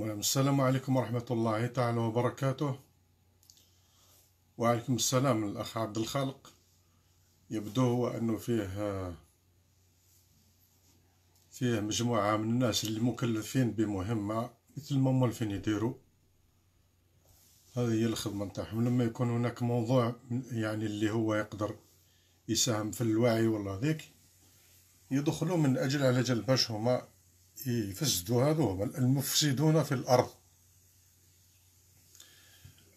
السلام عليكم ورحمة الله تعالى وبركاته وعليكم السلام الأخ عبد الخالق يبدو هو أنه فيه فيه مجموعة من الناس اللي مكلفين بمهمة مثل ما مولفين يديروا هذه هي الخدمة نتاعهم لما يكون هناك موضوع يعني اللي هو يقدر يساهم في الوعي والله ذيك يدخلوا من أجل على جل باش هما يفسدوا هذو هما المفسدون في الأرض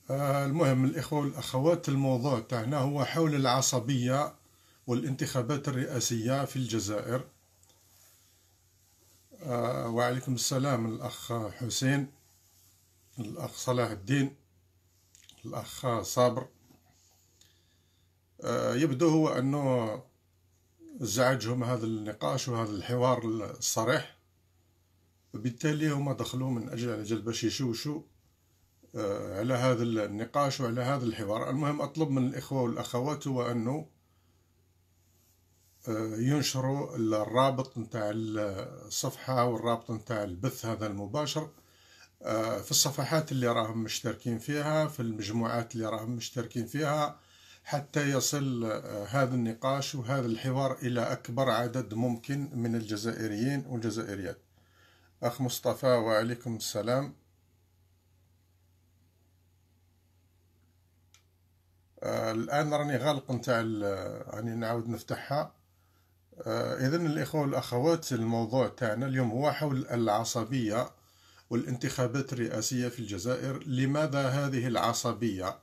آه، المهم الإخوة والأخوات الموضوع تاعنا هو حول العصبية والانتخابات الرئاسية في الجزائر آه، وعليكم السلام الأخ حسين الأخ صلاح الدين الأخ صابر آه، يبدو هو أنه زعجهم هذا النقاش وهذا الحوار الصريح بالتالي هما دخلوا من اجل اجل باش يشوشوا آه، على هذا النقاش وعلى هذا الحوار المهم اطلب من الاخوه والاخوات هو انه آه، ينشروا الرابط نتاع الصفحه والرابط نتاع البث هذا المباشر آه، في الصفحات اللي راهم مشتركين فيها في المجموعات اللي راهم مشتركين فيها حتى يصل هذا النقاش وهذا الحوار الى اكبر عدد ممكن من الجزائريين والجزائريات أخ مصطفى وعليكم السلام آه، الآن راني غالق نتاع راني نعاود نفتحها آه، إذا الإخوة والأخوات الموضوع تاعنا اليوم هو حول العصبية والانتخابات الرئاسية في الجزائر لماذا هذه العصبية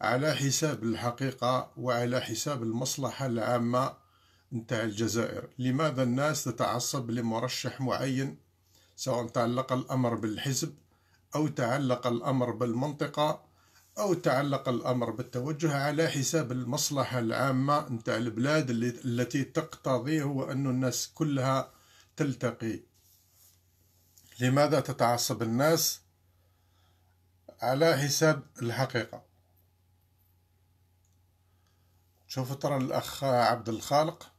على حساب الحقيقة وعلى حساب المصلحة العامة نتاع الجزائر لماذا الناس تتعصب لمرشح معين سواء تعلق الأمر بالحزب أو تعلق الأمر بالمنطقة أو تعلق الأمر بالتوجه على حساب المصلحة العامة نتاع البلاد التي تقتضي هو أن الناس كلها تلتقي لماذا تتعصب الناس على حساب الحقيقة شوفوا ترى الأخ عبد الخالق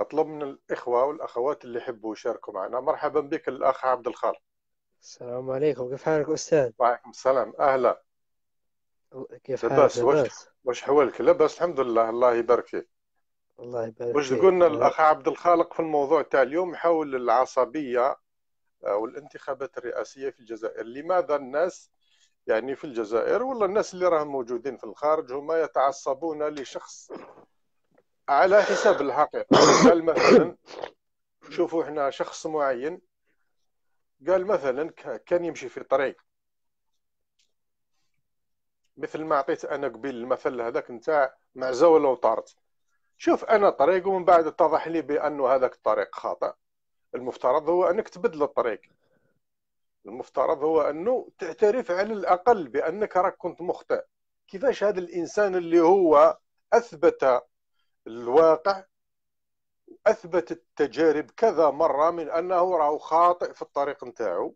اطلب من الاخوه والاخوات اللي يحبوا يشاركوا معنا مرحبا بك الاخ عبد الخالق السلام عليكم كيف حالك استاذ وعليكم السلام اهلا كيف حالك لاباس واش حوالك لاباس الحمد لله الله يبارك فيك الله يبارك فيك واش قلنا الاخ عبد الخالق في الموضوع تاع اليوم حول العصبيه آه، والانتخابات الرئاسيه في الجزائر لماذا الناس يعني في الجزائر ولا الناس اللي راهم موجودين في الخارج هما يتعصبون لشخص على حساب الحقيقه قال مثلا شوفوا احنا شخص معين قال مثلا كان يمشي في طريق مثل ما عطيت انا قبل المثل هذاك نتاع معزه لو طارت شوف انا طريق ومن بعد اتضح لي بانه هذاك الطريق خاطئ المفترض هو انك تبدل الطريق المفترض هو انه تعترف على الاقل بانك راك كنت مخطئ كيفاش هذا الانسان اللي هو اثبت الواقع واثبت التجارب كذا مره من انه راهو خاطئ في الطريق نتاعو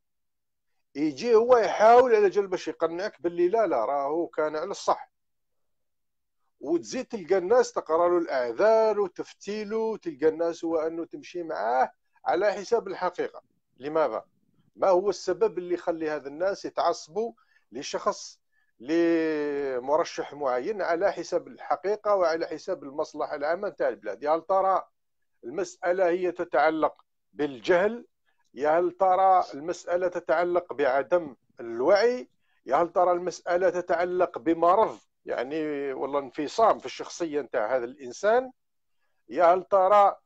يجي هو يحاول على جال باش يقنعك باللي لا لا راهو كان على الصح وتزيد تلقى الناس تقرا له الاعذار وتفتيله تلقى الناس هو انه تمشي معاه على حساب الحقيقه لماذا ما هو السبب اللي يخلي هذا الناس يتعصبوا لشخص لمرشح معين على حساب الحقيقه وعلى حساب المصلحه العامه نتاع البلاد يا هل ترى المساله هي تتعلق بالجهل يا هل ترى المساله تتعلق بعدم الوعي يا هل ترى المساله تتعلق بمرض يعني والله انفصام في الشخصيه نتاع هذا الانسان يا هل ترى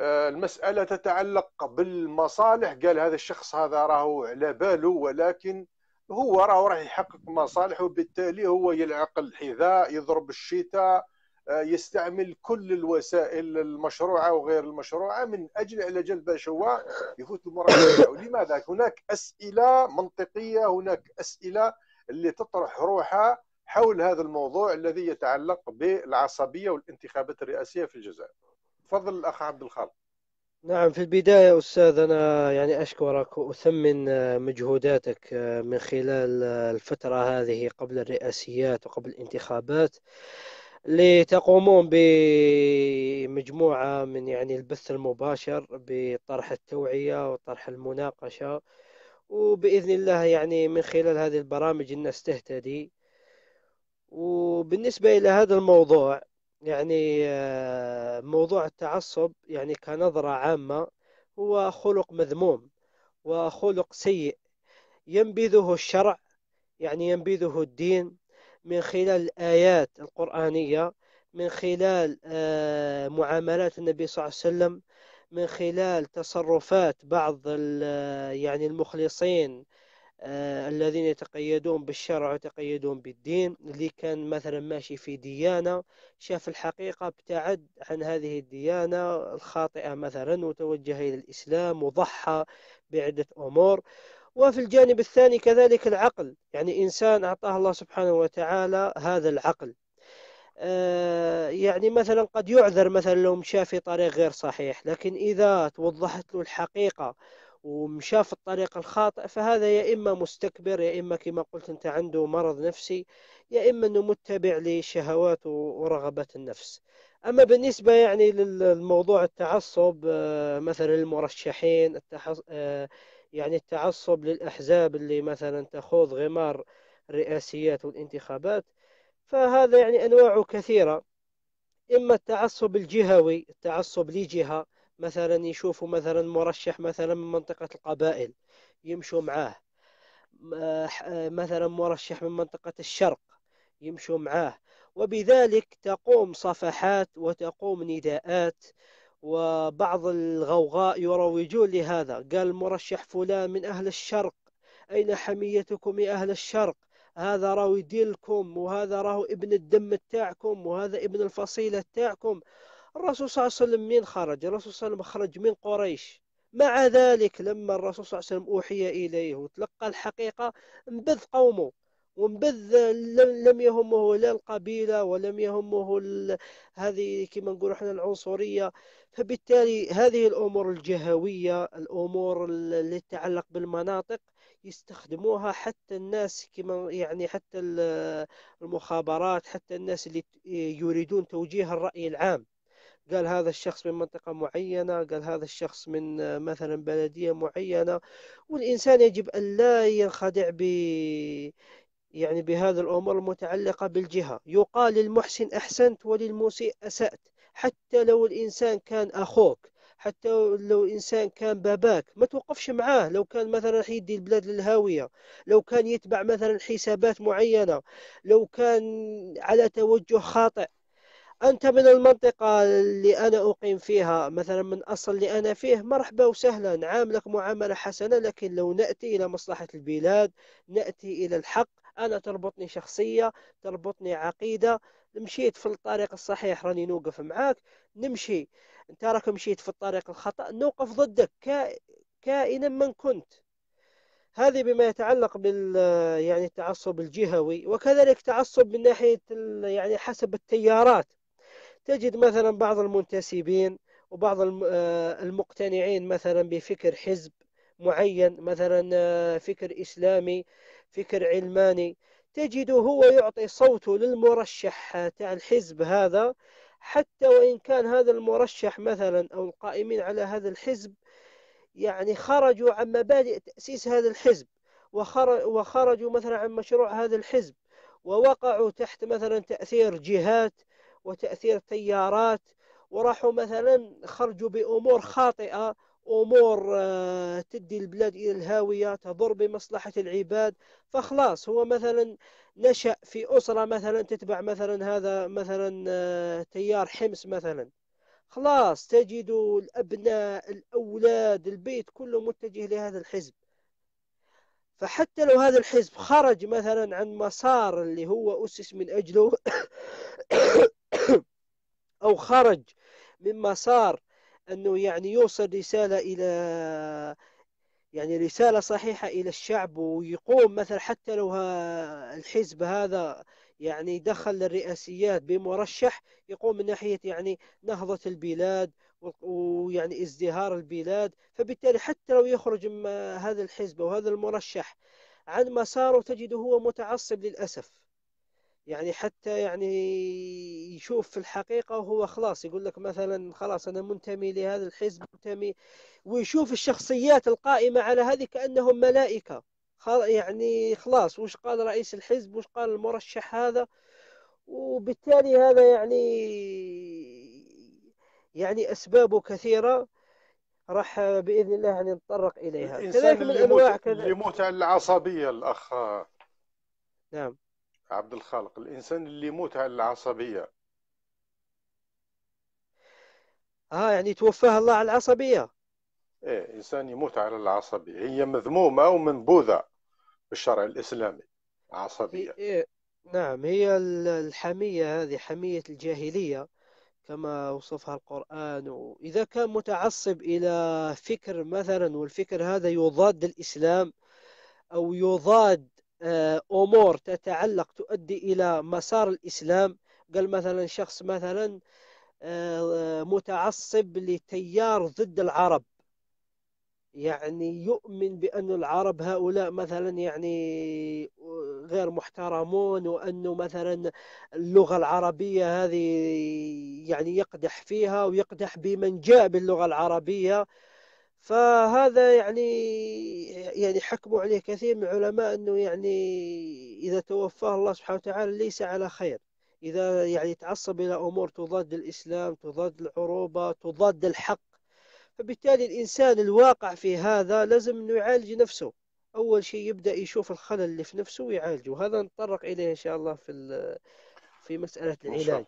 آه، المساله تتعلق بالمصالح قال هذا الشخص هذا راهو على باله ولكن هو راه راح يحقق مصالحه وبالتالي هو يلعق الحذاء يضرب الشتاء آه، يستعمل كل الوسائل المشروعه وغير المشروعه من اجل على جال باش هو يفوت المراكز لماذا هناك اسئله منطقيه هناك اسئله اللي تطرح روحها حول هذا الموضوع الذي يتعلق بالعصبيه والانتخابات الرئاسيه في الجزائر تفضل الاخ عبد الخالق نعم في البداية أستاذ أنا يعني أشكرك وأثمن آه، مجهوداتك آه، من خلال آه، الفترة هذه قبل الرئاسيات وقبل الانتخابات لتقومون بمجموعة من يعني البث المباشر بطرح التوعية وطرح المناقشة وبإذن الله يعني من خلال هذه البرامج الناس تهتدي وبالنسبة إلى هذا الموضوع يعني آه، موضوع التعصب يعني كنظرة عامة هو خلق مذموم وخلق سيء ينبذه الشرع يعني ينبذه الدين من خلال الآيات القرآنية من خلال آه، معاملات النبي صلى الله عليه وسلم من خلال تصرفات بعض آه، يعني المخلصين آه، الذين يتقيدون بالشرع ويتقيدون بالدين اللي كان مثلا ماشي في ديانة شاف الحقيقة ابتعد عن هذه الديانة الخاطئة مثلا وتوجه إلى الإسلام وضحى بعدة أمور وفي الجانب الثاني كذلك العقل يعني إنسان أعطاه الله سبحانه وتعالى هذا العقل آه، يعني مثلا قد يعذر مثلا لو مشى في طريق غير صحيح لكن إذا توضحت له الحقيقة ومشاف الطريق الخاطئ فهذا يا إما مستكبر يا إما كما قلت أنت عنده مرض نفسي يا إما أنه متبع لشهوات ورغبات النفس أما بالنسبة يعني للموضوع التعصب آه، مثلا المرشحين آه، يعني التعصب للأحزاب اللي مثلا تخوض غمار الرئاسيات والانتخابات فهذا يعني أنواعه كثيرة إما التعصب الجهوي التعصب لجهة مثلا يشوفوا مثلا مرشح مثلا من منطقة القبائل يمشوا معاه مثلا مرشح من منطقة الشرق يمشوا معاه وبذلك تقوم صفحات وتقوم نداءات وبعض الغوغاء يروجون لهذا قال مرشح فلان من أهل الشرق أين حميتكم يا أهل الشرق هذا راهو يديلكم وهذا راهو ابن الدم تاعكم وهذا ابن الفصيلة تاعكم الرسول صلى الله عليه وسلم من خرج الرسول صلى الله عليه وسلم خرج من قريش مع ذلك لما الرسول صلى الله عليه وسلم أوحي إليه وتلقى الحقيقة انبذ قومه وانبذ لم يهمه لا القبيلة ولم يهمه هذه كما نقول احنا العنصرية فبالتالي هذه الأمور الجهوية الأمور اللي تتعلق بالمناطق يستخدموها حتى الناس كما يعني حتى المخابرات حتى الناس اللي يريدون توجيه الرأي العام قال هذا الشخص من منطقة معينة قال هذا الشخص من آه، مثلا بلدية معينة والإنسان يجب أن لا ينخدع ب يعني بهذه الأمور المتعلقة بالجهة يقال للمحسن أحسنت وللمسيء أسأت حتى لو الإنسان كان أخوك حتى لو إنسان كان باباك ما توقفش معاه لو كان مثلا حيدي البلاد للهاوية لو كان يتبع مثلا حسابات معينة لو كان على توجه خاطئ أنت من المنطقة اللي أنا أقيم فيها مثلا من أصل اللي أنا فيه مرحبا وسهلا نعاملك معاملة حسنة لكن لو نأتي إلى مصلحة البلاد نأتي إلى الحق أنا تربطني شخصية تربطني عقيدة مشيت في الطريق الصحيح راني نوقف معاك نمشي أنت راك مشيت في الطريق الخطأ نوقف ضدك كائنا من كنت هذه بما يتعلق بال يعني التعصب الجهوي وكذلك تعصب من ناحيه يعني حسب التيارات تجد مثلا بعض المنتسبين وبعض آه، المقتنعين مثلا بفكر حزب معين مثلا آه، فكر إسلامي فكر علماني تجده هو يعطي صوته للمرشح تاع الحزب هذا حتى وإن كان هذا المرشح مثلا أو القائمين على هذا الحزب يعني خرجوا عن مبادئ تأسيس هذا الحزب وخرجوا مثلا عن مشروع هذا الحزب ووقعوا تحت مثلا تأثير جهات وتأثير التيارات وراحوا مثلا خرجوا بأمور خاطئة امور آه، تدي البلاد الى الهاويه تضر بمصلحه العباد فخلاص هو مثلا نشا في اسره مثلا تتبع مثلا هذا مثلا آه، تيار حمص مثلا خلاص تجد الابناء الاولاد البيت كله متجه لهذا الحزب فحتى لو هذا الحزب خرج مثلا عن مسار اللي هو اسس من اجله أو خرج من مسار أنه يعني يوصل رسالة إلى يعني رسالة صحيحة إلى الشعب ويقوم مثلا حتى لو الحزب هذا يعني دخل للرئاسيات بمرشح يقوم من ناحية يعني نهضة البلاد ويعني ازدهار البلاد فبالتالي حتى لو يخرج هذا الحزب وهذا المرشح عن مساره تجده هو متعصب للأسف يعني حتى يعني يشوف في الحقيقة وهو خلاص يقول لك مثلا خلاص أنا منتمي لهذا الحزب منتمي ويشوف الشخصيات القائمة على هذه كأنهم ملائكة يعني خلاص وش قال رئيس الحزب وش قال المرشح هذا وبالتالي هذا يعني يعني أسبابه كثيرة راح باذن الله نتطرق اليها كذلك من الأنواع كذلك يموت على العصبيه الاخ نعم عبد الخالق الانسان اللي يموت على العصبيه اه يعني توفاه الله على العصبيه ايه انسان يموت على العصبيه هي مذمومه ومنبوذه بالشرع الاسلامي عصبيه إيه نعم هي الحميه هذه حميه الجاهليه كما وصفها القرآن وإذا كان متعصب إلى فكر مثلا والفكر هذا يضاد الإسلام أو يضاد آه، امور تتعلق تؤدي الى مسار الاسلام قال مثلا شخص مثلا آه، متعصب لتيار ضد العرب يعني يؤمن بأن العرب هؤلاء مثلا يعني آه، غير محترمون وأنه مثلا اللغة العربية هذه يعني يقدح فيها ويقدح بمن جاء باللغة العربية فهذا يعني يعني حكموا عليه كثير من العلماء انه يعني اذا توفاه الله سبحانه وتعالى ليس على خير اذا يعني تعصب الى امور تضاد الاسلام تضاد العروبه تضاد الحق فبالتالي الانسان الواقع في هذا لازم انه يعالج نفسه اول شيء يبدا يشوف الخلل اللي في نفسه ويعالجه وهذا نتطرق اليه ان شاء الله في في مساله العلاج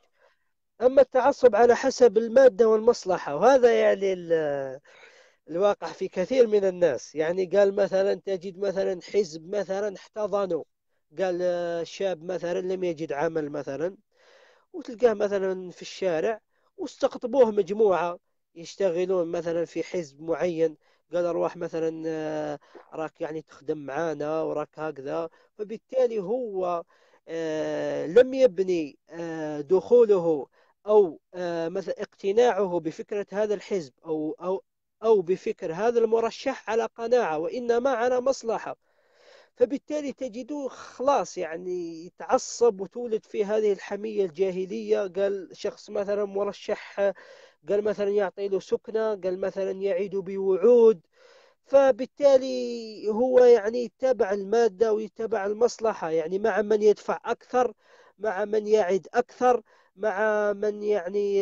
اما التعصب على حسب الماده والمصلحه وهذا يعني الواقع في كثير من الناس يعني قال مثلا تجد مثلا حزب مثلا احتضنوا قال آه، شاب مثلا لم يجد عمل مثلا وتلقاه مثلا في الشارع واستقطبوه مجموعة يشتغلون مثلا في حزب معين قال أرواح مثلا آه، راك يعني تخدم معانا وراك هكذا فبالتالي هو آه، لم يبني دخوله او مثلا اقتناعه بفكره هذا الحزب او او أو بفكر هذا المرشح على قناعة وإنما على مصلحة فبالتالي تجدوه خلاص يعني يتعصب وتولد في هذه الحمية الجاهلية قال شخص مثلا مرشح قال مثلا يعطي له سكنة قال مثلا يعيد بوعود فبالتالي هو يعني يتبع المادة ويتبع المصلحة يعني مع من يدفع أكثر مع من يعد أكثر مع من يعني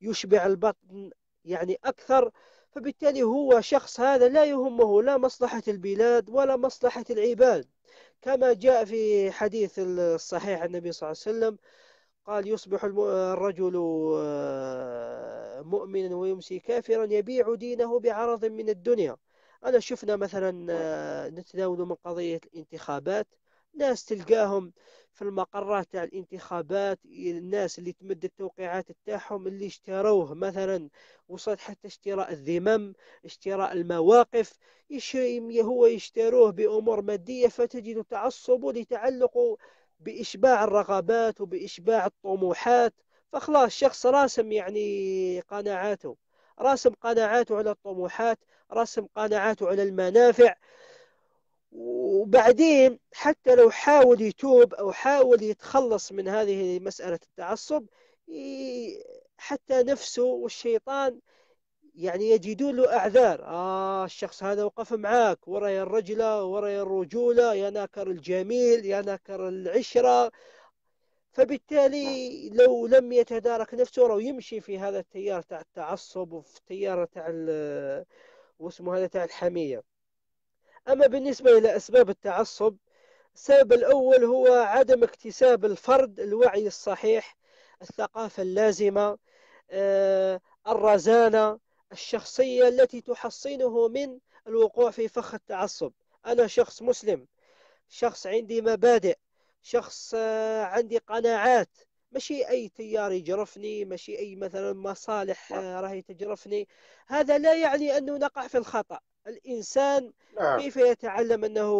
يشبع البطن يعني أكثر فبالتالي هو شخص هذا لا يهمه لا مصلحة البلاد ولا مصلحة العباد كما جاء في حديث الصحيح النبي صلى الله عليه وسلم قال يصبح الرجل آه، مؤمنا ويمسي كافرا يبيع دينه بعرض من الدنيا أنا شفنا مثلا آه، نتناول من قضية الانتخابات ناس تلقاهم في المقرات تاع الانتخابات الناس اللي تمد التوقيعات تاعهم اللي اشتروه مثلا وصلت حتى اشتراء الذمم اشتراء المواقف هو يشتروه بامور ماديه فتجد تعصب لتعلق باشباع الرغبات وباشباع الطموحات فخلاص شخص راسم يعني قناعاته راسم قناعاته على الطموحات راسم قناعاته على المنافع وبعدين حتى لو حاول يتوب أو حاول يتخلص من هذه مسألة التعصب حتى نفسه والشيطان يعني يجدون له أعذار آه الشخص هذا وقف معاك ورايا الرجلة ورايا الرجولة يا ناكر الجميل يا ناكر العشرة فبالتالي نعم. لو لم يتدارك نفسه لو يمشي في هذا التيار تاع التعصب وفي تيار تاع واسمه هذا تاع الحمية أما بالنسبة إلى أسباب التعصب السبب الأول هو عدم اكتساب الفرد الوعي الصحيح الثقافة اللازمة آه، الرزانة الشخصية التي تحصنه من الوقوع في فخ التعصب أنا شخص مسلم شخص عندي مبادئ شخص آه، عندي قناعات ماشي أي تيار يجرفني ماشي أي مثلا مصالح آه، راهي تجرفني هذا لا يعني أنه نقع في الخطأ الانسان نعم. كيف يتعلم انه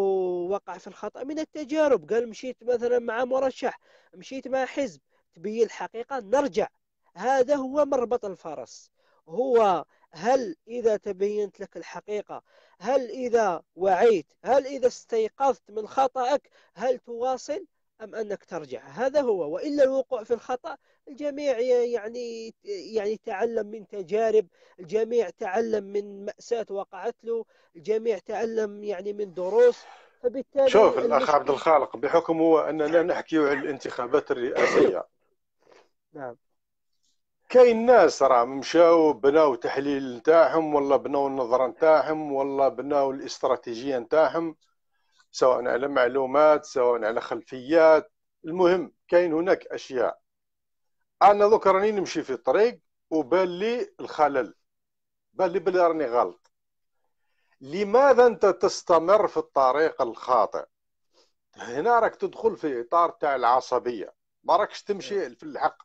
وقع في الخطا من التجارب قال مشيت مثلا مع مرشح مشيت مع حزب تبين الحقيقه نرجع هذا هو مربط الفرس هو هل اذا تبينت لك الحقيقه هل اذا وعيت هل اذا استيقظت من خطاك هل تواصل ام انك ترجع هذا هو والا الوقوع في الخطا الجميع يعني يعني تعلم من تجارب الجميع تعلم من مأساة وقعت له الجميع تعلم يعني من دروس فبالتالي شوف الاخ عبد الخالق بحكم هو اننا نحكي عن الانتخابات الرئاسيه نعم كاين ناس راه مشاو بناو تحليل نتاعهم ولا بناو النظره نتاعهم ولا بناو الاستراتيجيه نتاعهم سواء على معلومات سواء على خلفيات المهم كاين هناك اشياء انا دوك راني نمشي في الطريق وبان لي الخلل بان لي بلي راني غلط لماذا انت تستمر في الطريق الخاطئ هنا راك تدخل في اطار تاع العصبيه ما راكش تمشي نعم. في الحق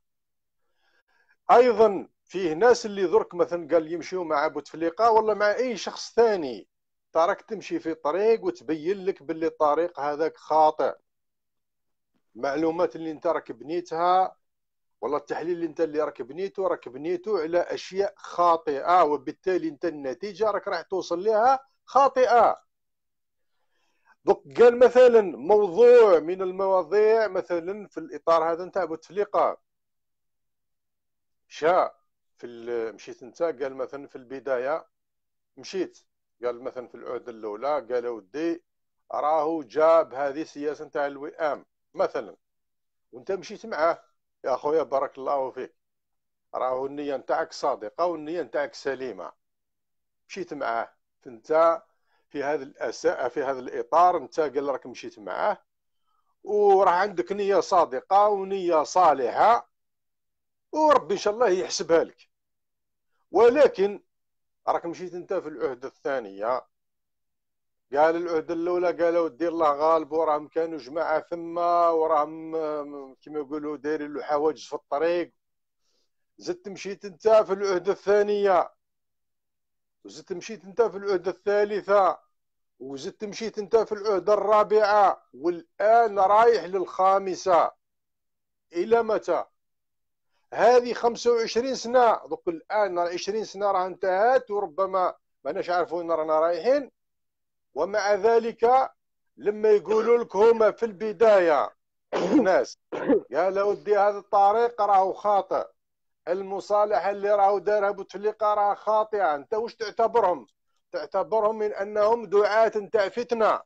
ايضا فيه ناس اللي درك مثلا قال يمشيو مع بوتفليقه ولا مع اي شخص ثاني تراك تمشي في طريق وتبين لك باللي الطريق هذاك خاطئ المعلومات اللي انت راك بنيتها والله التحليل اللي انت اللي راك بنيته راك بنيته على اشياء خاطئه وبالتالي انت النتيجه راك راح توصل لها خاطئه دوك قال مثلا موضوع من المواضيع مثلا في الاطار هذا نتاع بوتفليقه شاء في مشيت انت قال مثلا في البدايه مشيت قال مثلا في العهده الاولى قال ودي راهو جاب هذه السياسه نتاع الوئام مثلا وانت مشيت معاه يا خويا بارك الله فيك راهو النية نتاعك صادقة والنية نتاعك سليمة مشيت معاه انت في هذا الأساء في هذا الإطار انت قال راك مشيت معاه وراه عندك نية صادقة ونية صالحة وربي إن شاء الله يحسبها لك ولكن راك مشيت انت في العهدة الثانية قال العهده الاولى قالوا دير الله غالب وراهم كانوا جماعه ثم وراهم كما يقولوا دايرين له حواجز في الطريق زدت مشيت انت في العهده الثانيه وزدت مشيت انت في العهده الثالثه وزدت مشيت انت في العهده الرابعه والان رايح للخامسه الى متى هذه 25 سنه دوك الان 20 سنه راه انتهت وربما ما عارف وين رانا رايحين ومع ذلك لما يقولوا لك هما في البدايه الناس قال ودي هذا الطريق راهو خاطئ المصالحه اللي راهو دارها بوتفليقه راه خاطئه انت واش تعتبرهم تعتبرهم من انهم دعاة نتاع فتنه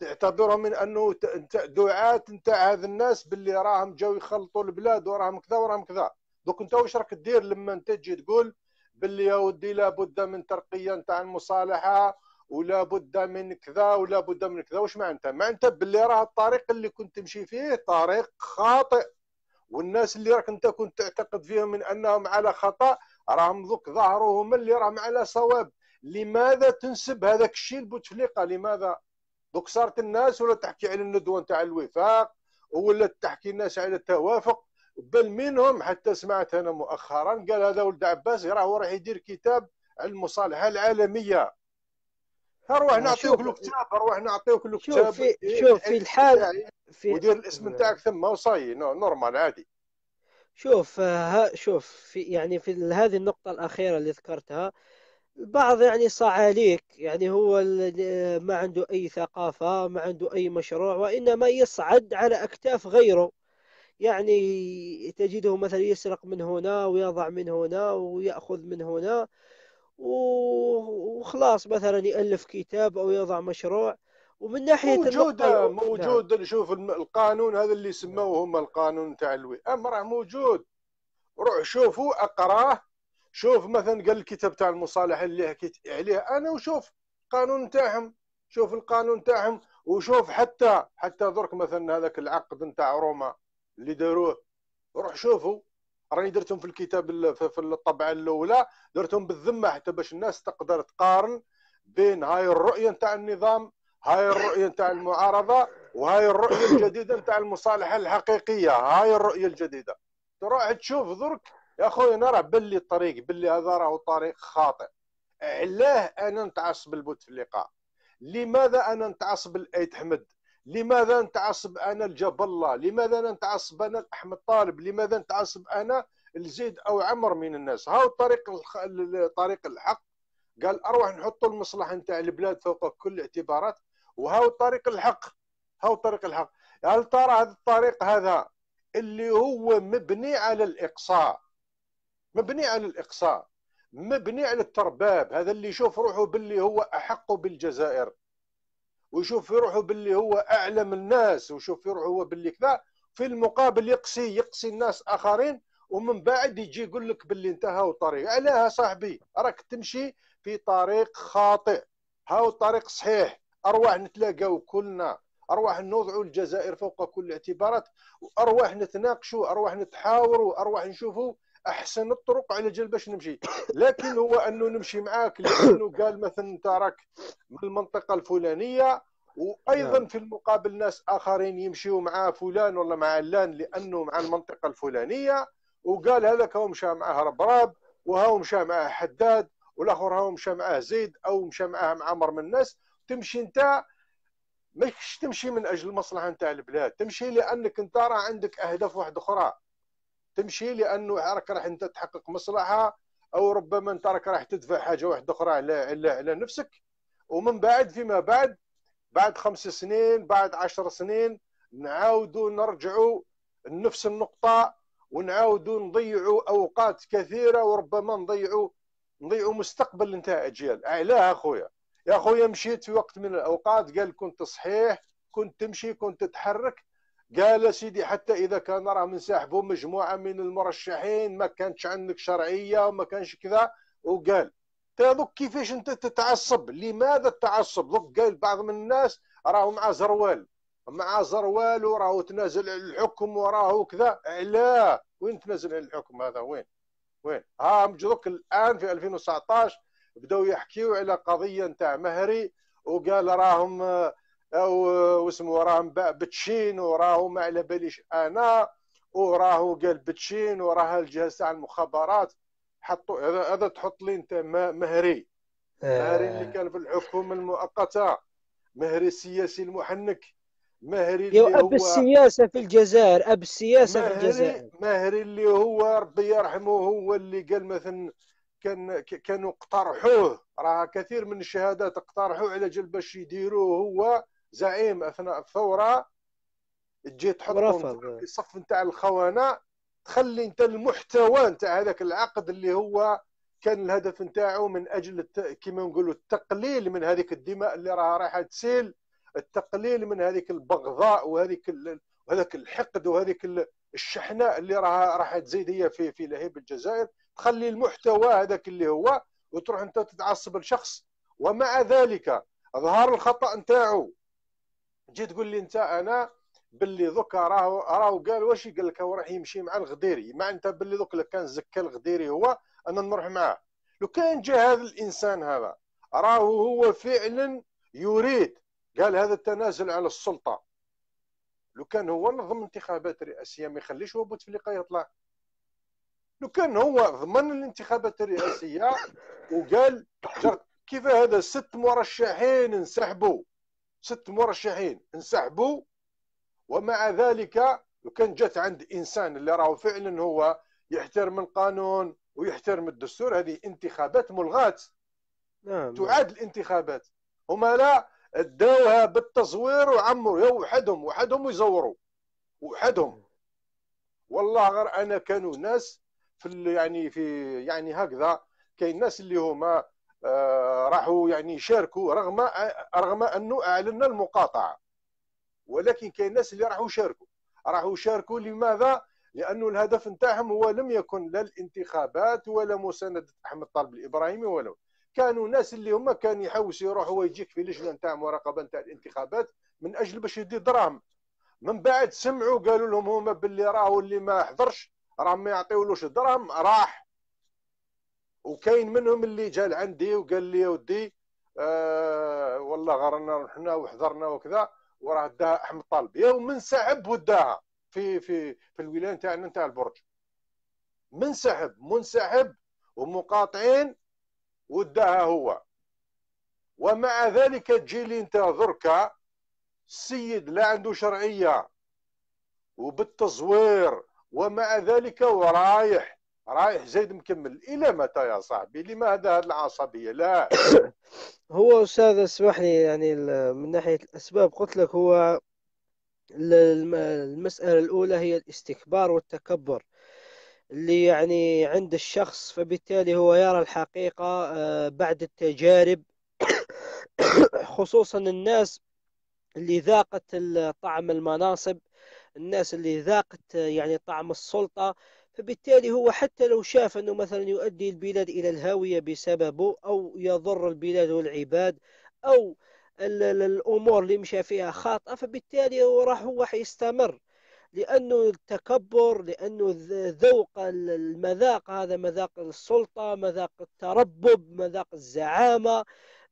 تعتبرهم من انه دعاة نتاع هذا الناس باللي راهم جاو يخلطوا البلاد وراهم كذا وراهم كذا دوك انت واش راك دير لما انت تجي تقول باللي يا ودي لابد من ترقيه نتاع المصالحه ولا بد من كذا ولا بد من كذا واش معناتها معناتها باللي راه الطريق اللي كنت تمشي فيه طريق خاطئ والناس اللي راك انت كنت تعتقد فيهم من انهم على خطا راهم ذوك ظهروا هما اللي راهم على صواب لماذا تنسب هذاك الشيء لبوتفليقه لماذا دوك صارت الناس ولا تحكي على الندوه نتاع الوفاق ولا تحكي الناس على التوافق بل منهم حتى سمعت انا مؤخرا قال هذا ولد عباس راه راح يدير كتاب المصالحه العالميه اروح نعطيوك الكتاب اروح نعطيوك الكتاب إيه، شوف في شوف في الحال في ودير الاسم نتاعك ثم وصاي نورمال عادي شوف آه، ها شوف في يعني في هذه النقطة الأخيرة اللي ذكرتها البعض يعني صاع عليك يعني هو ما عنده أي ثقافة ما عنده أي مشروع وإنما يصعد على أكتاف غيره يعني تجده مثلا يسرق من هنا ويضع من هنا ويأخذ من هنا وخلاص مثلا يالف كتاب او يضع مشروع ومن ناحيه موجوده موجود نعم. شوف القانون هذا اللي سموه هم القانون تاع الوي امره موجود روح شوفوا اقراه شوف مثلا قال الكتاب تاع المصالح اللي حكيت عليه انا وشوف القانون تاعهم شوف القانون تاعهم وشوف حتى حتى درك مثلا هذاك العقد نتاع روما اللي داروه روح شوفوا راني درتهم في الكتاب في الطبعه الاولى درتهم بالذمه حتى باش الناس تقدر تقارن بين هاي الرؤيه نتاع النظام هاي الرؤيه نتاع المعارضه وهاي الرؤيه الجديده نتاع المصالحه الحقيقيه هاي الرؤيه الجديده تروح تشوف درك يا خويا نرى باللي الطريق باللي هذا راهو طريق خاطئ علاه انا نتعصب البوتفليقه لماذا انا نتعصب الايت حمد لماذا نتعصب انا لجبل الله لماذا نتعصب انا لاحمد طالب لماذا نتعصب انا لزيد او عمر من الناس هاو طريق طريق الحق قال اروح نحطوا المصلحه نتاع البلاد فوق كل الاعتبارات وهاو طريق الحق هاو طريق الحق هل ترى هذا الطريق هذا اللي هو مبني على الاقصاء مبني على الاقصاء مبني على الترباب هذا اللي يشوف روحه باللي هو احق بالجزائر ويشوف في روحه باللي هو اعلم الناس ويشوف في روحه هو باللي كذا في المقابل يقسي يقسي الناس اخرين ومن بعد يجي يقول لك باللي انتهى الطريق علاه صاحبي راك تمشي في طريق خاطئ هاو الطريق صحيح ارواح نتلاقاو كلنا ارواح نوضعوا الجزائر فوق كل الاعتبارات وارواح نتناقشوا ارواح نتحاوروا ارواح نشوفوا احسن الطرق على جال باش نمشي لكن هو انه نمشي معاك لانه قال مثلا انت راك من المنطقه الفلانيه وايضا نعم. في المقابل ناس اخرين يمشيوا مع فلان ولا مع علان لانه مع المنطقه الفلانيه وقال هذاك هو مشى معاه ربراب وهو مشى معاه حداد والاخر هو مشى معاه زيد او مشى معاه مع عمر من الناس تمشي انت ماكش تمشي من اجل المصلحه نتاع البلاد تمشي لانك انت راه عندك اهداف واحده اخرى تمشي لانه راك راح انت تحقق مصلحه او ربما انت راك راح تدفع حاجه واحده اخرى على على على نفسك ومن بعد فيما بعد بعد خمس سنين بعد عشر سنين نعاودوا نرجعوا لنفس النقطه ونعاودوا نضيعوا اوقات كثيره وربما نضيعوا نضيعوا مستقبل نتاع اجيال علاه اخويا يا اخويا مشيت في وقت من الاوقات قال كنت صحيح كنت تمشي كنت تتحرك قال سيدي حتى اذا كان راه منسحبوا مجموعه من المرشحين ما كانتش عندك شرعيه وما كانش كذا وقال دوك كيفاش انت تتعصب لماذا التعصب دوك قال بعض من الناس راهو مع زروال مع زروال وراهو تنازل على الحكم وراهو كذا لا وين تنازل على الحكم هذا وين وين ها دوك الان في 2019 بداو يحكيو على قضيه نتاع مهري وقال راهم او واسمه مباع بتشين وراهو ما على باليش انا وراهو قال بتشين وراه الجهاز تاع المخابرات حطوا هذا تحط لي انت مهري مهري اللي آه. كان في الحكومه المؤقته مهري السياسي المحنك مهري اللي هو اب السياسه في الجزائر اب السياسه في الجزائر مهري اللي هو ربي يرحمه هو اللي قال مثلا كان كانوا اقترحوه راه كثير من الشهادات اقترحوه على جل باش يديروه هو زعيم اثناء الثوره تجي تحطهم في الصف نتاع الخونه تخلي انت المحتوى نتاع هذاك العقد اللي هو كان الهدف نتاعو من اجل الت... كما نقولوا التقليل من هذيك الدماء اللي راها رايحه تسيل التقليل من هذيك البغضاء وهذيك ال... وهذاك الحقد وهذيك ال... الشحناء اللي راها راح تزيد هي في في لهيب الجزائر تخلي المحتوى هذاك اللي هو وتروح انت تتعصب لشخص ومع ذلك ظهر الخطا نتاعو تجي تقول لي انت انا باللي دوكا راهو راهو قال واش قال لك راح يمشي مع الغديري مع انت باللي دوك كان زكى الغديري هو انا نروح معاه لو كان جا هذا الانسان هذا راهو هو فعلا يريد قال هذا التنازل على السلطه لو كان هو نظم انتخابات رئاسيه ما يخليش هو بوتفليقه يطلع لو كان هو ضمن الانتخابات الرئاسيه وقال كيف هذا ست مرشحين انسحبوا ست مرشحين انسحبوا ومع ذلك لو كان جات عند انسان اللي راهو فعلا هو يحترم القانون ويحترم الدستور هذه انتخابات ملغات نعم،, نعم. تعاد الانتخابات هما لا داوها بالتزوير وعمروا وحدهم وحدهم ويزوروا وحدهم والله غير انا كانوا ناس في يعني في يعني هكذا كاين ناس اللي هما آه، راحوا يعني شاركوا رغم رغم انه اعلنا المقاطعه ولكن كاين ناس اللي راحوا شاركوا راحوا شاركوا لماذا لانه الهدف نتاعهم هو لم يكن لا الانتخابات ولا مسانده احمد طالب الابراهيمي ولا كانوا ناس اللي هما كان يحوس يروح هو يجيك في لجنه نتاع مراقبه نتاع الانتخابات من اجل باش يدي دراهم من بعد سمعوا قالوا لهم هما باللي راهو اللي ما حضرش راه ما يعطيولوش دراهم راح وكاين منهم اللي جا لعندي وقال لي يا ودي آه والله غرنا رحنا وحضرنا وكذا وراه داها احمد طالب من ومنسحب وداها في في في الولايه تاعنا نتاع البرج منسحب منسحب ومقاطعين وداها هو ومع ذلك تجي لي انت ذركا السيد لا عنده شرعيه وبالتزوير ومع ذلك ورايح رايح زيد مكمل الى متى يا صاحبي لماذا هذه العصبيه لا هو استاذ اسمح لي يعني من ناحيه الاسباب قلت لك هو المساله الاولى هي الاستكبار والتكبر اللي يعني عند الشخص فبالتالي هو يرى الحقيقه آه، بعد التجارب خصوصا الناس اللي ذاقت طعم المناصب الناس اللي ذاقت آه، يعني طعم السلطه فبالتالي هو حتى لو شاف أنه مثلا يؤدي البلاد إلى الهاوية بسببه أو يضر البلاد والعباد أو الأمور اللي مشى فيها خاطئة فبالتالي هو راح هو حيستمر لأنه التكبر لأنه ذوق المذاق هذا مذاق السلطة مذاق التربب مذاق الزعامة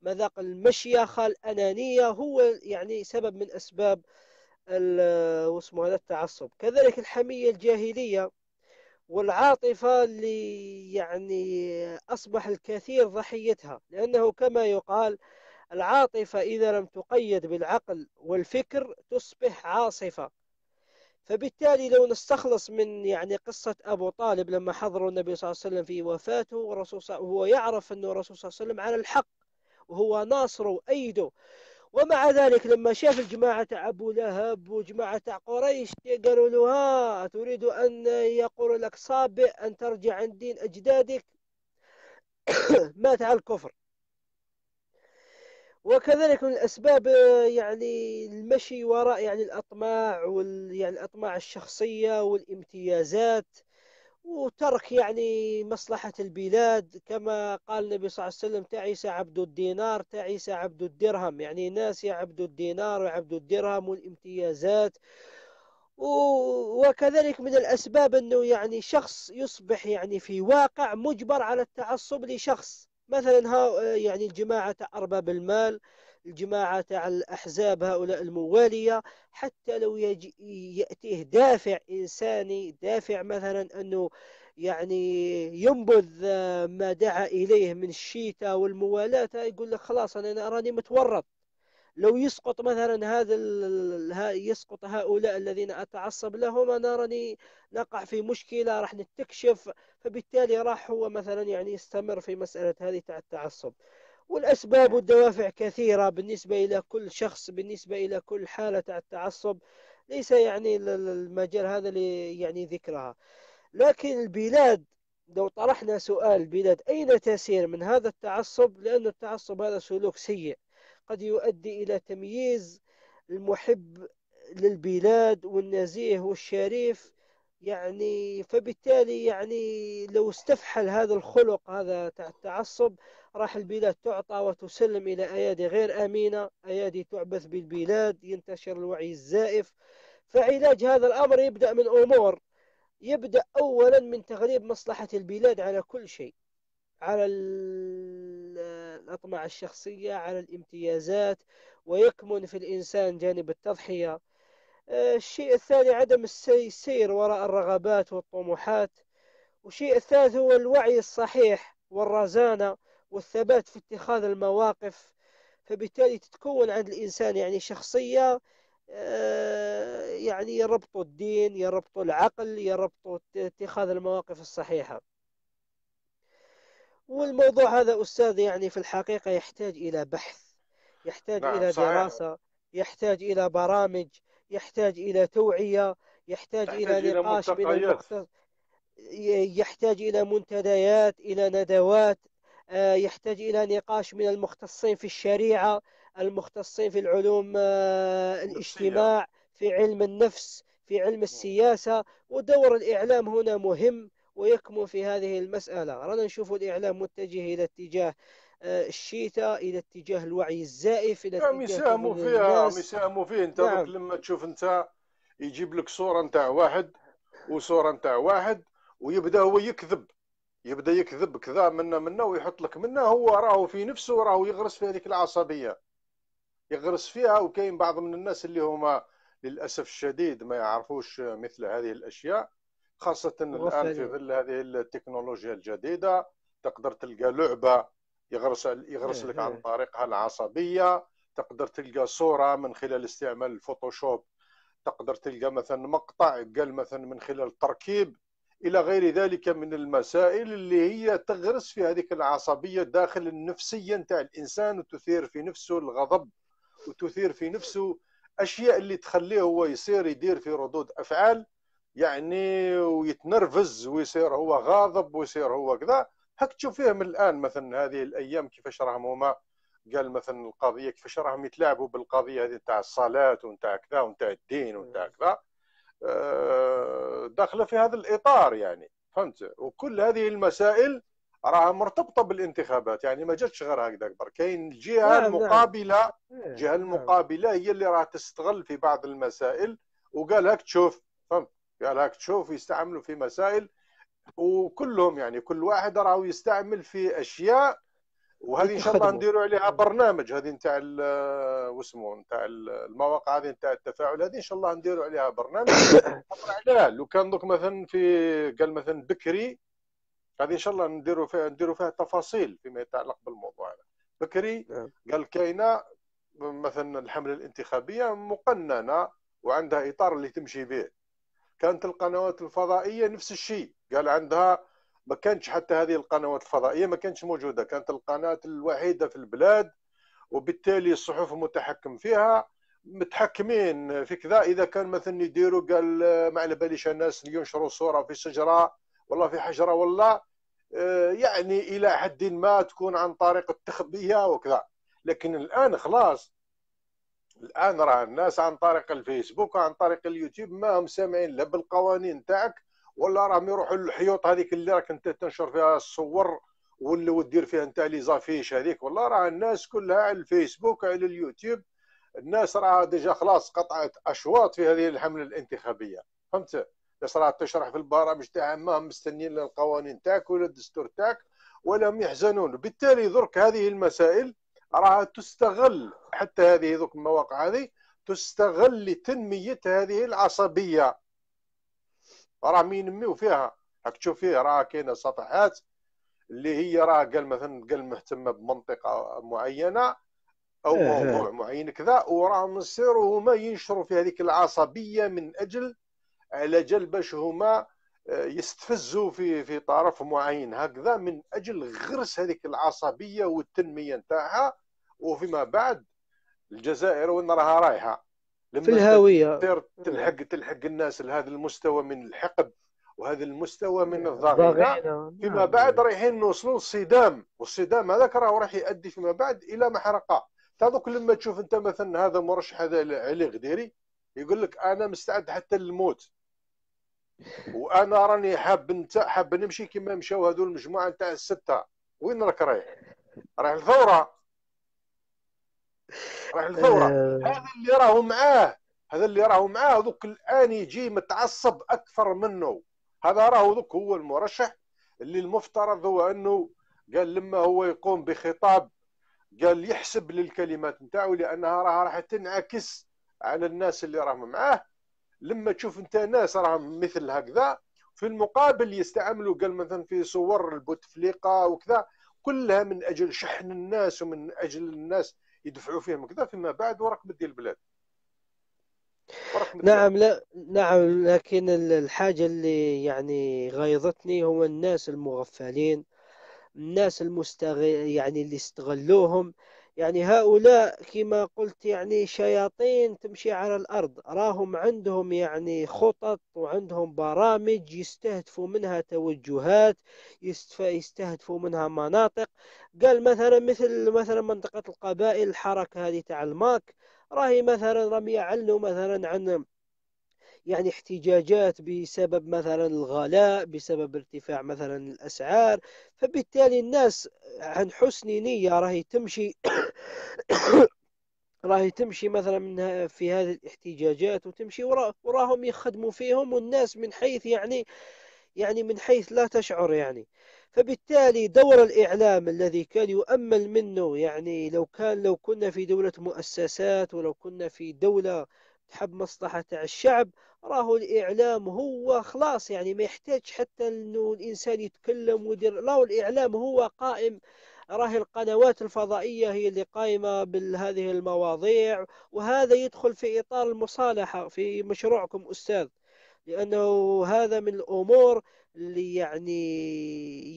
مذاق المشيخة الأنانية هو يعني سبب من أسباب واسمه هذا التعصب كذلك الحمية الجاهلية والعاطفة اللي يعني أصبح الكثير ضحيتها لأنه كما يقال العاطفة إذا لم تقيد بالعقل والفكر تصبح عاصفة فبالتالي لو نستخلص من يعني قصة أبو طالب لما حضروا النبي صلى الله عليه وسلم في وفاته والرسول هو يعرف أنه الرسول صلى الله عليه وسلم على الحق وهو ناصره وأيده ومع ذلك لما شاف الجماعة أبو لهب وجماعة قريش قالوا له ها تريد أن يقول لك صابئ أن ترجع عن دين أجدادك مات على الكفر وكذلك من الأسباب يعني المشي وراء يعني الأطماع وال يعني الأطماع الشخصية والامتيازات وترك يعني مصلحة البلاد كما قال النبي صلى الله عليه وسلم تعيس عبد الدينار تعيس عبد الدرهم يعني ناس عبد الدينار وعبد الدرهم والامتيازات وكذلك من الأسباب أنه يعني شخص يصبح يعني في واقع مجبر على التعصب لشخص مثلا ها يعني الجماعة أرباب المال الجماعة تاع الأحزاب هؤلاء الموالية حتى لو يجي يأتيه دافع إنساني دافع مثلا أنه يعني ينبذ آه، ما دعا إليه من الشيتا والموالاة يقول لك خلاص أنا أراني متورط لو يسقط مثلا هذا يسقط هؤلاء الذين اتعصب لهم انا راني نقع في مشكله راح نتكشف فبالتالي راح هو مثلا يعني يستمر في مساله هذه تاع التعصب والأسباب والدوافع كثيرة بالنسبة إلى كل شخص بالنسبة إلى كل حالة تاع التعصب ليس يعني المجال هذا اللي يعني ذكرها لكن البلاد لو طرحنا سؤال البلاد أين تسير من هذا التعصب لأن التعصب هذا سلوك سيء قد يؤدي إلى تمييز المحب للبلاد والنزيه والشريف يعني فبالتالي يعني لو استفحل هذا الخلق هذا تاع التعصب راح البلاد تعطى وتسلم إلى أيادي غير أمينة أيادي تعبث بالبلاد ينتشر الوعي الزائف فعلاج هذا الأمر يبدأ من أمور يبدأ أولا من تغليب مصلحة البلاد على كل شيء على الأطماع الشخصية على الامتيازات ويكمن في الإنسان جانب التضحية آه، الشيء الثاني عدم السير وراء الرغبات والطموحات والشيء الثالث هو الوعي الصحيح والرزانة والثبات في اتخاذ المواقف فبالتالي تتكون عند الإنسان يعني شخصية آه، يعني يربطوا الدين يربطوا العقل يربطوا اتخاذ المواقف الصحيحة والموضوع هذا أستاذ يعني في الحقيقة يحتاج إلى بحث يحتاج نعم إلى صحيح. دراسة يحتاج إلى برامج يحتاج إلى توعية يحتاج, يحتاج إلى نقاش إلى يحتاج إلى منتديات إلى ندوات آه، يحتاج إلى نقاش من المختصين في الشريعة المختصين في العلوم آه، الاجتماع في علم النفس في علم نعم. السياسة ودور الإعلام هنا مهم ويكمن في هذه المسألة رانا نشوف الإعلام متجه إلى اتجاه آه، الشتاء الى اتجاه الوعي الزائف الى نعم، اتجاه يساهموا فيها يساهموا فيه انت نعم. لما تشوف انت يجيب لك صوره نتاع واحد وصوره نتاع واحد ويبدا هو يكذب يبدا يكذب كذا منا منا ويحط لك منا هو راهو في نفسه راهو يغرس في هذيك العصبيه يغرس فيها وكاين بعض من الناس اللي هما للاسف الشديد ما يعرفوش مثل هذه الاشياء خاصه الان في ظل هذه التكنولوجيا الجديده تقدر تلقى لعبه يغرس يغرس إيه، لك إيه. عن طريقها العصبيه تقدر تلقى صوره من خلال استعمال الفوتوشوب تقدر تلقى مثلا مقطع قال مثلا من خلال التركيب الى غير ذلك من المسائل اللي هي تغرس في هذيك العصبيه داخل النفسيه نتاع الانسان وتثير في نفسه الغضب وتثير في نفسه اشياء اللي تخليه هو يصير يدير في ردود افعال يعني ويتنرفز ويصير هو غاضب ويصير هو كذا هك تشوف فيهم الان مثلا هذه الايام كيفاش راهم هما قال مثلا القضيه كيفاش راهم يتلاعبوا بالقضيه هذه نتاع الصلاه ونتاع كذا ونتاع الدين ونتاع كذا آه، داخله في هذا الاطار يعني فهمت وكل هذه المسائل راها مرتبطه بالانتخابات يعني ما جاتش غير هكذا اكبر كاين الجهه نعم، نعم. المقابله الجهه إيه، نعم. المقابله هي اللي راها تستغل في بعض المسائل وقال هاك تشوف فهمت قال هاك تشوف يستعملوا في مسائل وكلهم يعني كل واحد راهو يستعمل في اشياء وهذه ان شاء الله نديروا عليها برنامج هذه نتاع آه، واسمه نتاع المواقع هذه نتاع التفاعل هذه ان شاء الله نديروا عليها برنامج علاه لو كان دوك مثلا في قال مثلا بكري هذه ان شاء الله نديروا فيها نديروا فيها تفاصيل فيما يتعلق بالموضوع هذا بكري نعم. قال كاينه مثلا الحمله الانتخابيه مقننه وعندها اطار اللي تمشي به كانت القنوات الفضائيه نفس الشيء قال عندها ما كانتش حتى هذه القنوات الفضائيه ما كانتش موجوده كانت القناه الوحيده في البلاد وبالتالي الصحف متحكم فيها متحكمين في كذا اذا كان مثلا يديروا قال ما على باليش الناس ينشروا صوره في شجره والله في حجره والله آه، يعني الى حد ما تكون عن طريق التخبيه وكذا لكن الان خلاص الان راه الناس عن طريق الفيسبوك وعن طريق اليوتيوب ما هم سامعين لا بالقوانين تاعك ولا راهم يروحوا للحيوط هذيك اللي راك انت تنشر فيها الصور واللي ودير فيها انت لي زافيش هذيك والله راه الناس كلها على الفيسبوك على اليوتيوب الناس راه ديجا خلاص قطعت اشواط في هذه الحمله الانتخابيه فهمت الناس راه تشرح في البرامج تاعها ما هم مستنيين للقوانين القوانين تاعك ولا الدستور تاعك ولا هم يحزنون بالتالي درك هذه المسائل راها تستغل حتى هذه ذوك المواقع هذه تستغل لتنميه هذه العصبيه راه مين نميو فيها راك تشوف فيه راه كاينه صفحات اللي هي راه قال مثلا قال مهتمه بمنطقه معينه او إيه، إيه. موضوع معين كذا وراه نصيروا هما ينشروا في هذيك العصبيه من اجل على جال باش هما آه، يستفزوا في في طرف معين هكذا من اجل غرس هذيك العصبيه والتنميه نتاعها وفيما بعد الجزائر وين راها رايحه لما في الهاويه تلحق تلحق الناس لهذا المستوى من الحقد وهذا المستوى من الضغينه فيما نعم. بعد رايحين نوصلوا للصدام والصدام هذاك راه راح يؤدي فيما بعد الى محرقه تذوق لما تشوف انت مثلا هذا المرشح هذا علي غديري يقول لك انا مستعد حتى للموت وانا راني حاب انت حاب نمشي كما مشاو هذو المجموعه نتاع السته وين راك رايح؟ رايح الثوره راح الثوره آه. هذا اللي راهو معاه هذا اللي راهو معاه دوك الان يجي متعصب اكثر منه هذا راهو دوك هو المرشح اللي المفترض هو انه قال لما هو يقوم بخطاب قال يحسب للكلمات نتاعو لانها راها راح تنعكس على الناس اللي راهم معاه لما تشوف انت ناس راهم مثل هكذا في المقابل يستعملوا قال مثلا في صور البوتفليقه وكذا كلها من اجل شحن الناس ومن اجل الناس يدفعوا فيه مكذا فيما بعد ورقم ديال البلاد نعم لا نعم لكن الحاجة اللي يعني غيظتني هو الناس المغفلين الناس المستغ يعني اللي استغلوهم يعني هؤلاء كما قلت يعني شياطين تمشي على الأرض راهم عندهم يعني خطط وعندهم برامج يستهدفوا منها توجهات يستهدفوا منها مناطق قال مثلا مثل مثلا منطقة القبائل الحركة هذه تاع الماك راهي مثلا رمي علو مثلا عن يعني احتجاجات بسبب مثلا الغلاء بسبب ارتفاع مثلا الأسعار فبالتالي الناس عن حسن نية راهي تمشي راهي تمشي مثلا منها في هذه الاحتجاجات وتمشي وراهم يخدموا فيهم والناس من حيث يعني يعني من حيث لا تشعر يعني فبالتالي دور الإعلام الذي كان يؤمل منه يعني لو كان لو كنا في دولة مؤسسات ولو كنا في دولة تحب مصلحة الشعب راهو الإعلام هو خلاص يعني ما يحتاج حتى أنه الإنسان يتكلم ويدير راهو الإعلام هو قائم راهي القنوات الفضائية هي اللي قائمة بهذه المواضيع وهذا يدخل في إطار المصالحة في مشروعكم أستاذ لأنه هذا من الأمور اللي يعني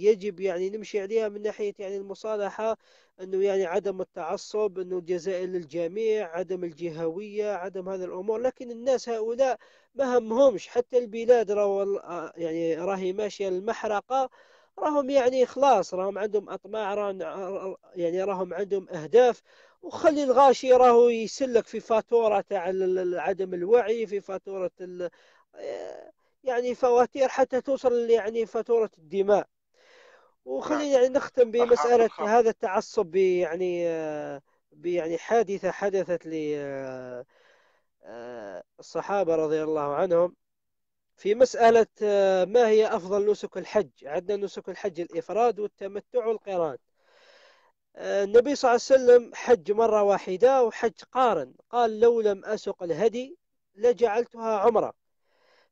يجب يعني نمشي عليها من ناحية يعني المصالحة أنه يعني عدم التعصب أنه الجزائر للجميع عدم الجهوية عدم هذه الأمور لكن الناس هؤلاء ما همهمش حتى البلاد راهو آه، يعني راهي ماشية المحرقة راهم يعني خلاص راهم عندهم أطماع راهم يعني راهم عندهم أهداف وخلي الغاشي راهو يسلك في فاتورة تاع عدم الوعي في فاتورة آه، يعني فواتير حتى توصل يعني فاتورة الدماء وخلينا نعم. يعني نختم بمسألة هذا التعصب بيعني آه، بيعني حادثة حدثت للصحابة آه، آه، رضي الله عنهم في مسألة ما هي أفضل نسك الحج عندنا نسك الحج الإفراد والتمتع والقران النبي صلى الله عليه وسلم حج مرة واحدة وحج قارن قال لو لم أسق الهدي لجعلتها عمره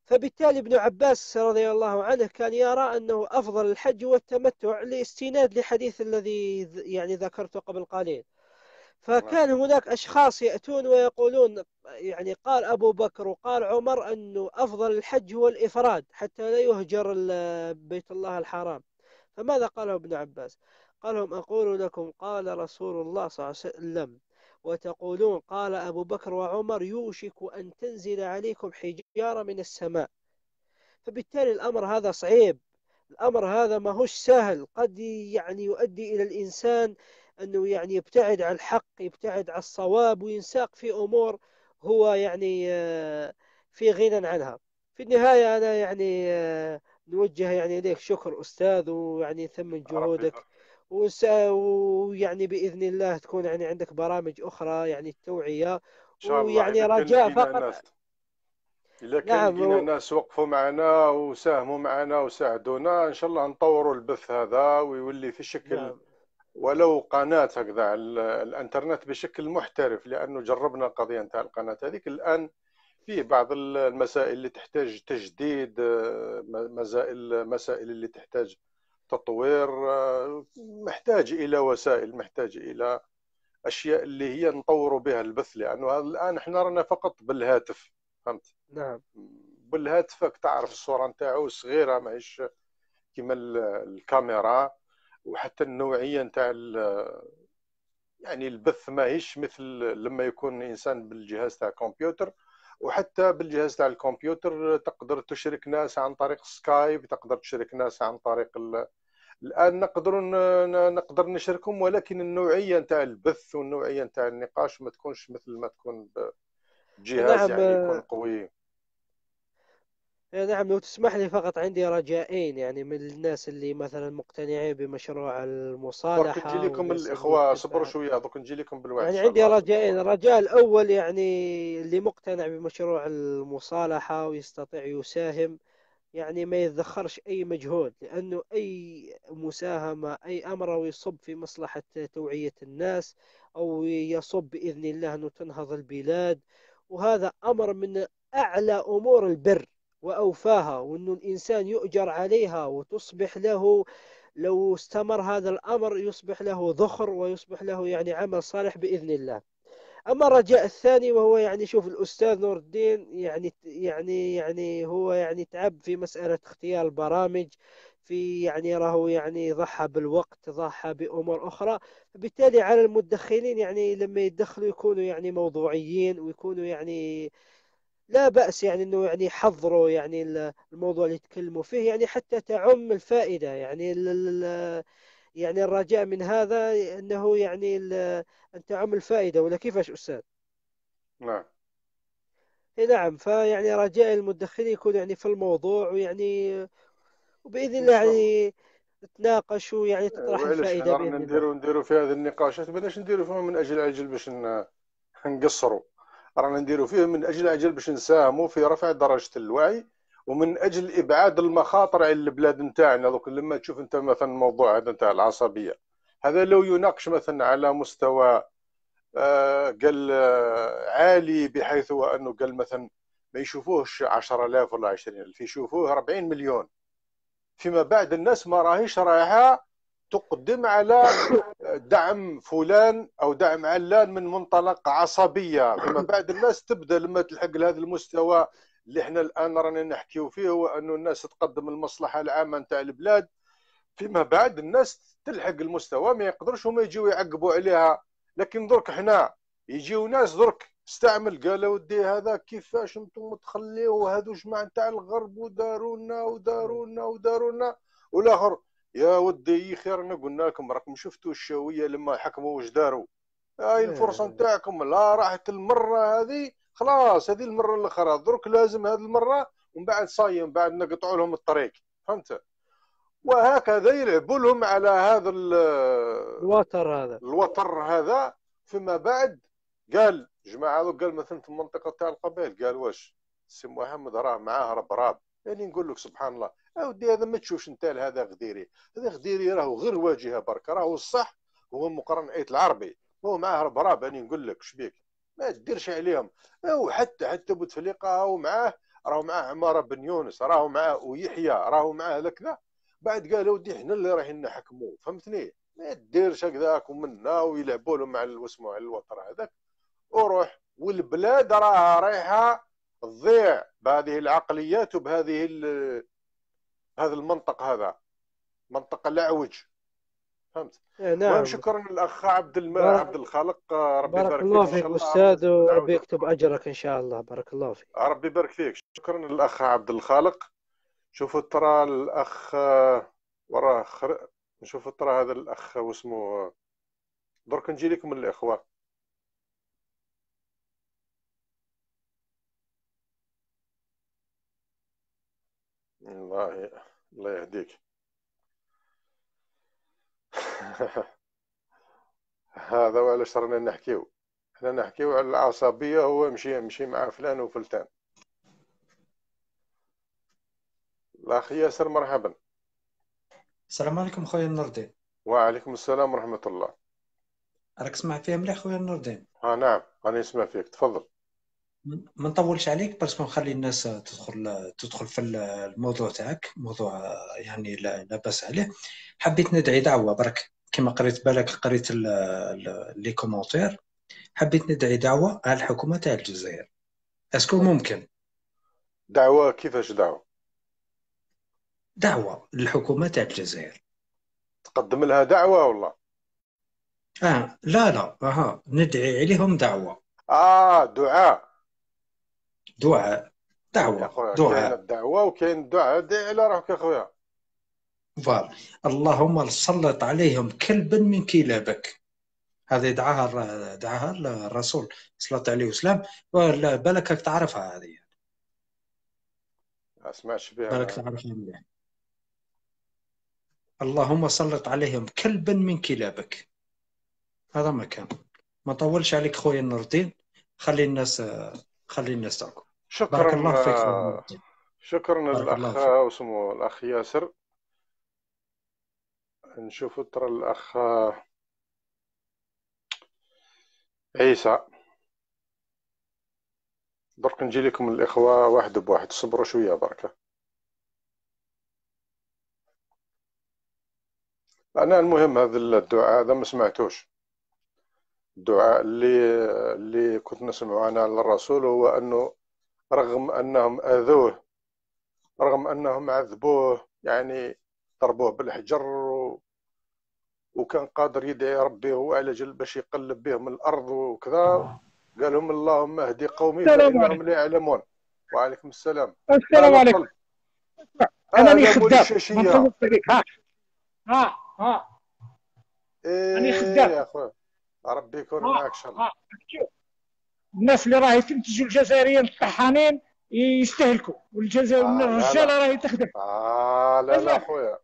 فبالتالي ابن عباس رضي الله عنه كان يرى أنه أفضل الحج والتمتع لاستناد لحديث الذي يعني ذكرته قبل قليل فكان هناك أشخاص يأتون ويقولون يعني قال أبو بكر وقال عمر أنه أفضل الحج هو الإفراد حتى لا يهجر بيت الله الحرام فماذا قاله ابن عباس قال لهم أقول لكم قال رسول الله صلى الله عليه وسلم وتقولون قال أبو بكر وعمر يوشك أن تنزل عليكم حجارة من السماء فبالتالي الأمر هذا صعيب الأمر هذا ما هو سهل قد يعني يؤدي إلى الإنسان أنه يعني يبتعد عن الحق يبتعد عن الصواب وينساق في أمور هو يعني آه، في غنى عنها في النهاية أنا يعني آه، نوجه يعني إليك شكر أستاذ ويعني ثمن جهودك ويعني باذن الله تكون يعني عندك برامج اخرى يعني التوعيه ويعني رجاء فقط الا كان نعم لقينا ناس وقفوا معنا وساهموا معنا وساعدونا ان شاء الله نطوروا البث هذا ويولي في شكل نعم. ولو قناه هكذا على الانترنت بشكل محترف لانه جربنا القضيه نتاع القناه هذيك الان في بعض المسائل اللي تحتاج تجديد آه، مسائل مسائل اللي تحتاج تطوير آه، محتاج الى وسائل محتاج الى اشياء اللي هي نطوروا بها البث لانه الان احنا رانا فقط بالهاتف فهمت نعم بالهاتفك تعرف الصوره نتاعو صغيره ماهيش كيما الكاميرا وحتى النوعيه نتاع يعني البث ماهيش مثل لما يكون الانسان بالجهاز تاع كمبيوتر وحتى بالجهاز تاع الكمبيوتر تقدر تشرك ناس عن طريق سكايب تقدر تشرك ناس عن طريق ال... الان نقدر نقدر نشركهم ولكن النوعيه نتاع البث والنوعيه نتاع النقاش ما تكونش مثل ما تكون بجهاز نعم، يعني يكون آه، قوي إيه، نعم لو تسمح لي فقط عندي رجائين يعني من الناس اللي مثلا مقتنعين بمشروع المصالحه نجي لكم الاخوه صبروا شويه دوك نجي لكم بالوعد يعني عندي رجائين الرجاء الاول يعني اللي مقتنع بمشروع المصالحه ويستطيع يساهم يعني ما يتذخرش اي مجهود لانه اي مساهمه اي امر يصب في مصلحه توعيه الناس او يصب باذن الله انه تنهض البلاد وهذا امر من اعلى امور البر وأوفاها وأن الإنسان يؤجر عليها وتصبح له لو استمر هذا الأمر يصبح له ذخر ويصبح له يعني عمل صالح بإذن الله أما الرجاء الثاني وهو يعني شوف الأستاذ نور الدين يعني يعني يعني هو يعني تعب في مسألة اختيار البرامج في يعني راهو يعني ضحى بالوقت ضحى بأمور أخرى بالتالي على المدخلين يعني لما يدخلوا يكونوا يعني موضوعيين ويكونوا يعني لا بأس يعني أنه يعني يحضروا يعني الموضوع اللي يتكلموا فيه يعني حتى تعم الفائدة يعني يعني الرجاء من هذا أنه يعني أن تعم الفائدة ولا كيفاش أستاذ؟ نعم نعم فيعني رجاء المدخنين يكون يعني في الموضوع ويعني وبإذن الله يعني تناقشوا يعني تطرح الفائدة نديروا نديروا في هذه النقاشات بلاش نديروا فيهم من أجل أجل باش نقصروا رانا نديرو فيه من اجل اجل باش نساهموا في رفع درجه الوعي ومن اجل ابعاد المخاطر على البلاد نتاعنا دوك لما تشوف انت مثلا الموضوع هذا نتاع العصبيه هذا لو يناقش مثلا على مستوى آه، قال آه، عالي بحيث انه قال مثلا ما يشوفوهش 10000 ولا 20000 يشوفوه 40 مليون فيما بعد الناس ما راهيش رايحه تقدم على دعم فلان او دعم علان من منطلق عصبيه فيما بعد الناس تبدا لما تلحق لهذا المستوى اللي احنا الان رانا نحكيو فيه هو انه الناس تقدم المصلحه العامه نتاع البلاد فيما بعد الناس تلحق المستوى ما يقدرش هما يجيو يعقبوا عليها لكن درك حنا يجيو ناس درك استعمل قال ودي هذا كيفاش انتم تخليوه هذو جماعه نتاع الغرب ودارونا ودارونا ودارونا والاخر يا ودي خيرنا قلنا لكم راكم شفتوا الشاويه لما حكموا واش داروا هاي إيه. الفرصه نتاعكم لا راحت المره هذه خلاص هذه المره الاخرى درك لازم هذه المره ومن بعد صايم بعد نقطعوا لهم الطريق فهمت وهكذا يلعبوا لهم على هذا الوتر هذا الوتر هذا فيما بعد قال جماعه هذوك قال مثلا في المنطقه تاع القبائل قال واش سي محمد راه معاه ربراب يعني نقول لك سبحان الله اودي هذا ما تشوفش انت هذا غديري هذا غديري راهو غير واجهه برك راهو الصح هو مقارن عيط العربي هو معاه ربراب راني نقول لك شبيك ما تديرش عليهم او حتى حتى بوتفليقه راهو معاه راهو معاه عماره بن يونس راهو معاه ويحيى راهو معاه لكذا بعد قال ودي حنا اللي رايحين نحكموا فهمتني ما تديرش هكذاك ومنا ويلعبوا لهم على واسمو على الوتر هذاك وروح والبلاد راها رايحه تضيع بهذه العقليات وبهذه هذا المنطق هذا منطق لا عوج فهمت إيه، نعم شكرا للاخ عبد الم... بارك... عبد الخالق آه، ربي بارك, بارك الله فيك استاذ وربي يكتب اجرك ان شاء الله بارك الله فيك آه، ربي يبارك فيك شكرا للاخ عبد الخالق شوفوا ترى الاخ آه، وراه خر... نشوفوا ترى هذا الاخ واسمه درك نجي لكم الاخوه الله الله يهديك هذا هو علاش رانا نحكيو حنا نحكيو على العصبيه هو مشي مشي مع فلان وفلتان الاخ ياسر مرحبا السلام عليكم خويا نور الدين وعليكم السلام ورحمه الله راك سمع فيها مليح خويا نور الدين اه نعم راني نسمع فيك تفضل ما نطولش عليك باسكو نخلي الناس تدخل تدخل في الموضوع تاعك موضوع يعني لا, باس عليه حبيت ندعي دعوه برك كما قريت بالك قريت لي كومونتير حبيت ندعي دعوه على الحكومه تاع الجزائر اسكو ممكن دعوه كيفاش دعوه دعوه للحكومه تاع الجزائر تقدم لها دعوه والله اه لا لا اها ندعي عليهم دعوه اه دعاء دعاء دعوة دعاء الدعوة وكاين الدعاء دعي على روحك اخويا فوالا اللهم سلط عليهم كلبا من كلابك هذه دعاها دعاها الرسول صلى الله عليه وسلم ولا بالك تعرفها هذه ما سمعتش بها بالك تعرفها مليح اللهم سلط عليهم كلبا من كلابك هذا مكان ما طولش عليك خويا نور الدين خلي الناس خلي الناس شكرا بارك الله فيك آه، شكرا للاخ وسمو الاخ ياسر نشوف ترى الاخ آه، عيسى برك نجي لكم الاخوه واحد بواحد صبروا شويه بركه انا المهم هذا الدعاء هذا ما سمعتوش الدعاء اللي اللي كنت نسمعه انا على الرسول هو انه رغم انهم اذوه رغم انهم عذبوه يعني ضربوه بالحجر و... وكان قادر يدعي ربي هو على جل باش يقلب بهم الارض وكذا آه. قال لهم اللهم اهدي قومي فانهم لا يعلمون وعليكم السلام السلام عليكم انا راني آه، خدام ها ها ها راني خدام ربي يكون آه، معاك الله الناس اللي راهي تنتجوا الجزائريين الطحانين يستهلكوا والجزائر آه الرجاله راهي تخدم اه لا لا خويا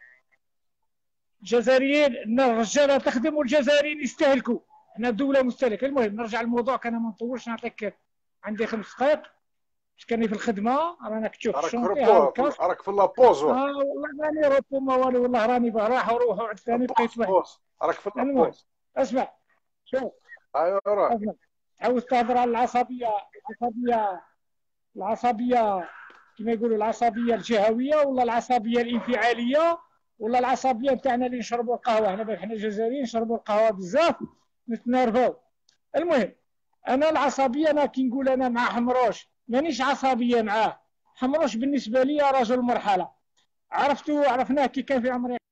الجزائريين الرجاله تخدم والجزائريين يستهلكوا احنا دوله مستهلكه المهم نرجع للموضوع كان ما نطولش نعطيك عندي خمس دقائق كاني في الخدمه رانا كتشوف راك راك في لابوز آه والله راني ما والو والله راني راح وروح وعد ثاني بقيت راك في لابوز اسمع شوف ايوه عاوز تهضر على العصبيه العصبيه العصبيه كما يقولوا العصبيه الجهويه ولا العصبيه الانفعاليه ولا العصبيه تاعنا اللي نشربوا القهوه هنا حنا الجزائريين نشربوا القهوه بزاف نتنرفوا المهم انا العصبيه انا كي نقول انا مع حمروش مانيش عصبيه معاه حمروش بالنسبه لي رجل مرحله عرفته عرفناه كي كان في عمري